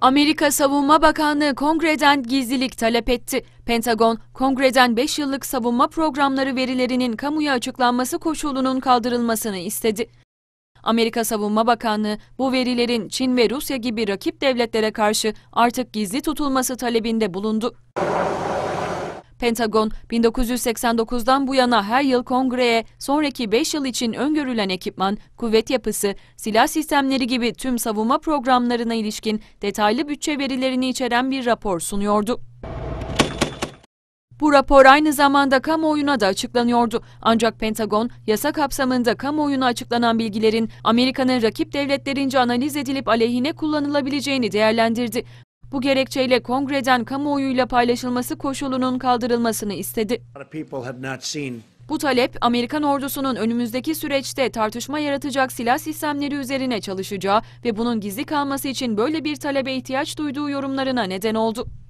Amerika Savunma Bakanlığı kongreden gizlilik talep etti. Pentagon, kongreden 5 yıllık savunma programları verilerinin kamuya açıklanması koşulunun kaldırılmasını istedi. Amerika Savunma Bakanlığı bu verilerin Çin ve Rusya gibi rakip devletlere karşı artık gizli tutulması talebinde bulundu. Pentagon 1989'dan bu yana her yıl kongreye sonraki 5 yıl için öngörülen ekipman, kuvvet yapısı, silah sistemleri gibi tüm savunma programlarına ilişkin detaylı bütçe verilerini içeren bir rapor sunuyordu. Bu rapor aynı zamanda kamuoyuna da açıklanıyordu. Ancak Pentagon, yasa kapsamında kamuoyuna açıklanan bilgilerin Amerika'nın rakip devletlerince analiz edilip aleyhine kullanılabileceğini değerlendirdi. Bu gerekçeyle kongreden kamuoyuyla paylaşılması koşulunun kaldırılmasını istedi. Bu talep Amerikan ordusunun önümüzdeki süreçte tartışma yaratacak silah sistemleri üzerine çalışacağı ve bunun gizli kalması için böyle bir talebe ihtiyaç duyduğu yorumlarına neden oldu.